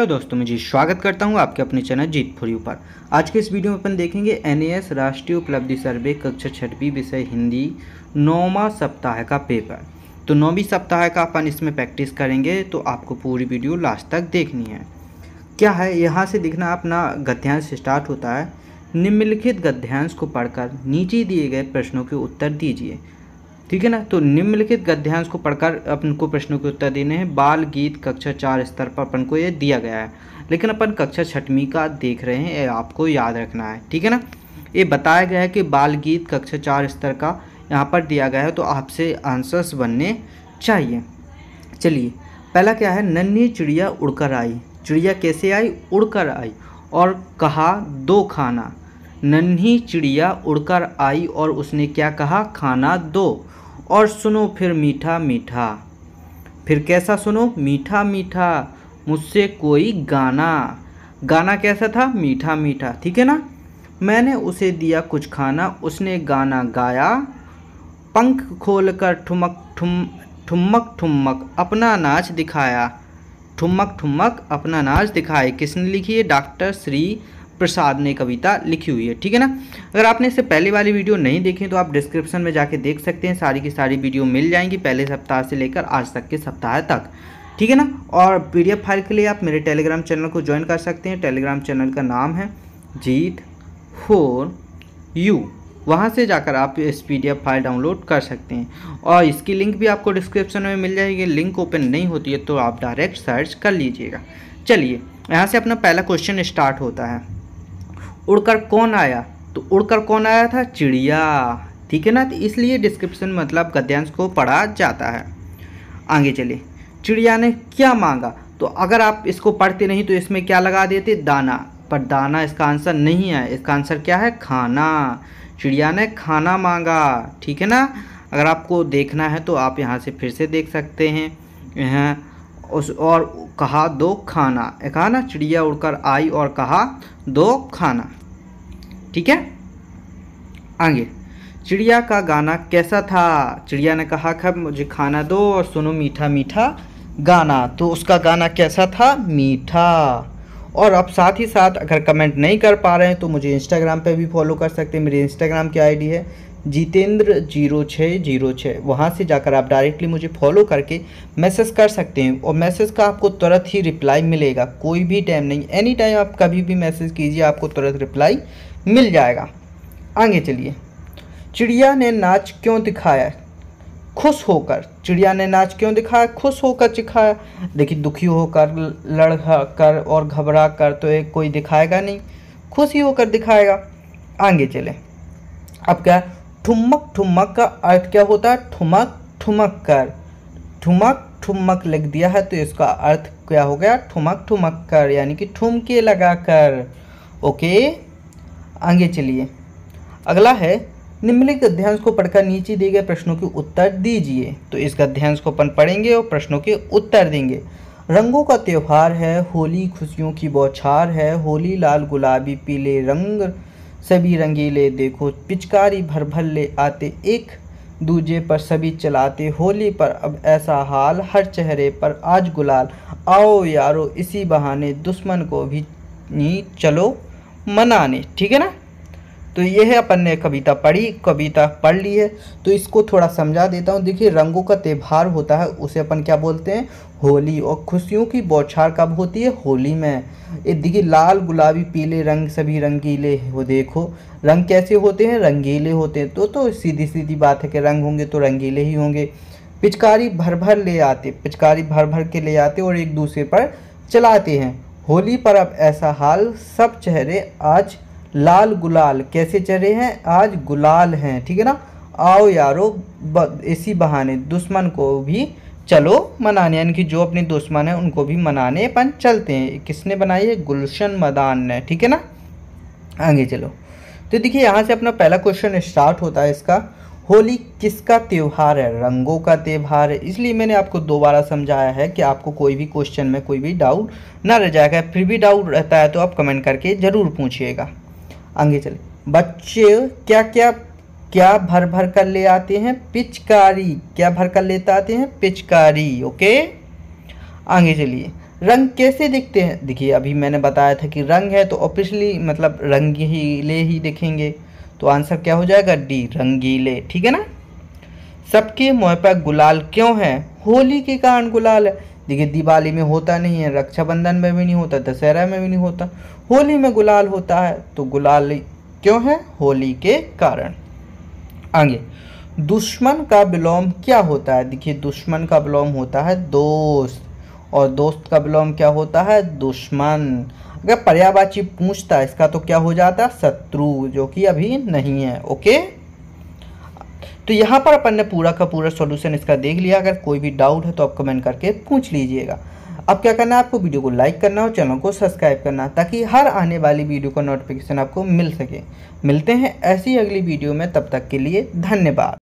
hello दोस्तों मैं जी स्वागत करता हूं आपके अपने चैनल जीत फॉर यू पर आज के इस वीडियो में अपन देखेंगे एनएएस राष्ट्रीय उपलब्धि सर्वे कक्षा छठवीं विषय हिंदी नौवा सप्ताह का पेपर तो नौवीं सप्ताह का अपन इसमें प्रैक्टिस करेंगे तो आपको पूरी वीडियो लास्ट तक देखनी है क्या है यहाँ से दिखना अपना गद्यांश स्टार्ट होता है निम्नलिखित गद्यांश को पढ़कर नीचे दिए गए प्रश्नों के उत्तर दीजिए ठीक है ना तो निम्नलिखित गद्यांश को पढ़कर अपन को प्रश्नों के उत्तर देने हैं बाल गीत कक्षा चार स्तर पर अपन को ये दिया गया है लेकिन अपन कक्षा छठवीं का देख रहे हैं ये आपको याद रखना है ठीक है ना ये बताया गया है कि बाल गीत कक्षा चार स्तर का यहाँ पर दिया गया है तो आपसे आंसर्स बनने चाहिए चलिए पहला क्या है नन्ही चिड़िया उड़कर आई चिड़िया कैसे आई उड़कर आई और कहा दो खाना नन्ही चिड़िया उड़कर आई और उसने क्या कहा खाना दो और सुनो फिर मीठा मीठा फिर कैसा सुनो मीठा मीठा मुझसे कोई गाना गाना कैसा था मीठा मीठा ठीक है ना मैंने उसे दिया कुछ खाना उसने गाना गाया पंख खोलकर ठुमक ठुम ठुमक ठुमक अपना नाच दिखाया ठुमक ठुमक अपना नाच दिखाए किसने लिखी है डॉक्टर श्री प्रसाद ने कविता लिखी हुई है ठीक है ना अगर आपने इससे पहले वाली वीडियो नहीं देखी तो आप डिस्क्रिप्शन में जाके देख सकते हैं सारी की सारी वीडियो मिल जाएंगी पहले सप्ताह से लेकर आज तक के सप्ताह तक ठीक है ना और पीडीएफ फाइल के लिए आप मेरे टेलीग्राम चैनल को ज्वाइन कर सकते हैं टेलीग्राम चैनल का नाम है जीत फोर यू वहाँ से जाकर आप इस पी फाइल डाउनलोड कर सकते हैं और इसकी लिंक भी आपको डिस्क्रिप्शन में मिल जाएगी लिंक ओपन नहीं होती है तो आप डायरेक्ट सर्च कर लीजिएगा चलिए यहाँ से अपना पहला क्वेश्चन स्टार्ट होता है उड़कर कौन आया तो उड़कर कौन आया था चिड़िया ठीक है ना तो इसलिए डिस्क्रिप्शन मतलब गद्यांश को पढ़ा जाता है आगे चलिए चिड़िया ने क्या मांगा तो अगर आप इसको पढ़ते नहीं तो इसमें क्या लगा देते दाना पर दाना इसका आंसर नहीं है इसका आंसर क्या है खाना चिड़िया ने खाना मांगा ठीक है ना अगर आपको देखना है तो आप यहाँ से फिर से देख सकते हैं यहाँ उस और कहा दो खाना कहा ना चिड़िया उड़कर आई और कहा दो खाना ठीक है आगे चिड़िया का गाना कैसा था चिड़िया ने कहा खब मुझे खाना दो और सुनो मीठा मीठा गाना तो उसका गाना कैसा था मीठा और अब साथ ही साथ अगर कमेंट नहीं कर पा रहे हैं तो मुझे इंस्टाग्राम पे भी फॉलो कर सकते हैं मेरी इंस्टाग्राम की आईडी है जितेंद्र जीरो छः जीरो छः वहाँ से जाकर आप डायरेक्टली मुझे फॉलो करके मैसेज कर सकते हैं और मैसेज का आपको तुरंत ही रिप्लाई मिलेगा कोई भी टाइम नहीं एनी टाइम आप कभी भी मैसेज कीजिए आपको तुरंत रिप्लाई मिल जाएगा आगे चलिए चिड़िया ने नाच क्यों दिखाया खुश होकर चिड़िया ने नाच क्यों दिखाया खुश होकर दिखाया देखिए दुखी होकर लड़ कर और घबरा कर तो एक कोई दिखाएगा नहीं खुश ही होकर दिखाएगा आगे चले अब क्या ठुमक ठुमक का अर्थ क्या होता है ठुमक ठुमक कर ठुमक ठुमक लग दिया है तो इसका अर्थ क्या हो गया ठुमक ठुमक कर यानी कि ठुमके लगा कर ओके आगे चलिए अगला है निम्नलिखित अध्यांश को पढ़कर नीचे दिए गए प्रश्नों के उत्तर दीजिए तो इस अध्यांश को अपन पढ़ेंगे और प्रश्नों के उत्तर देंगे रंगों का त्यौहार है होली खुशियों की बौछार है होली लाल गुलाबी पीले रंग सभी रंगीले देखो पिचकारी भर भर ले आते एक दूजे पर सभी चलाते होली पर अब ऐसा हाल हर चेहरे पर आज गुलाल आओ यारो इसी बहाने दुश्मन को भी नहीं चलो मनाने ठीक है ना तो ये है अपन ने कविता पढ़ी कविता पढ़ ली है तो इसको थोड़ा समझा देता हूँ देखिए रंगों का त्यौहार होता है उसे अपन क्या बोलते हैं होली और खुशियों की बौछार कब होती है होली में ये देखिए लाल गुलाबी पीले रंग सभी रंगीले हो देखो रंग कैसे होते हैं रंगीले होते हैं तो तो सीधी सीधी बात है कि रंग होंगे तो रंगीले ही होंगे पिचकारी भर भर ले आते पिचकारी भर भर के ले आते और एक दूसरे पर चलाते हैं होली पर अब ऐसा हाल सब चेहरे आज लाल गुलाल कैसे चढ़े हैं आज गुलाल हैं ठीक है ना आओ यारो इसी बहाने दुश्मन को भी चलो मनाने यानी कि जो अपने दुश्मन हैं उनको भी मनाने अपन चलते हैं किसने बनाई है गुलशन मदान ने ठीक है ना आगे चलो तो देखिए यहाँ से अपना पहला क्वेश्चन स्टार्ट होता है इसका होली किसका त्यौहार है रंगों का त्यौहार है इसलिए मैंने आपको दोबारा समझाया है कि आपको कोई भी क्वेश्चन में कोई भी डाउट ना रह जाएगा फिर भी डाउट रहता है तो आप कमेंट करके ज़रूर पूछिएगा आगे चले बच्चे क्या क्या क्या भर भर कर ले आते हैं पिचकारी क्या भर कर लेते आते हैं पिचकारी ओके आगे चलिए रंग कैसे दिखते हैं देखिए अभी मैंने बताया था कि रंग है तो ऑफिशली मतलब रंगीले ही दिखेंगे तो आंसर क्या हो जाएगा डी रंगीले ठीक है ना सबके मुँह पर गुलाल क्यों है होली के कारण गुलाल है देखिए दिवाली में होता नहीं है रक्षाबंधन में भी नहीं होता दशहरा में भी नहीं होता होली में गुलाल होता है तो गुलाल क्यों है होली के कारण आगे दुश्मन का विलोम क्या होता है देखिए दुश्मन का विलोम होता है दोस्त और दोस्त का विलोम क्या होता है दुश्मन अगर पर्यावाची पूछता है इसका तो क्या हो जाता है शत्रु जो कि अभी नहीं है ओके तो यहाँ पर अपन ने पूरा का पूरा सॉल्यूशन इसका देख लिया अगर कोई भी डाउट है तो आप कमेंट करके पूछ लीजिएगा अब क्या करना है आपको वीडियो को लाइक करना और चैनल को सब्सक्राइब करना ताकि हर आने वाली वीडियो का नोटिफिकेशन आपको मिल सके मिलते हैं ऐसी अगली वीडियो में तब तक के लिए धन्यवाद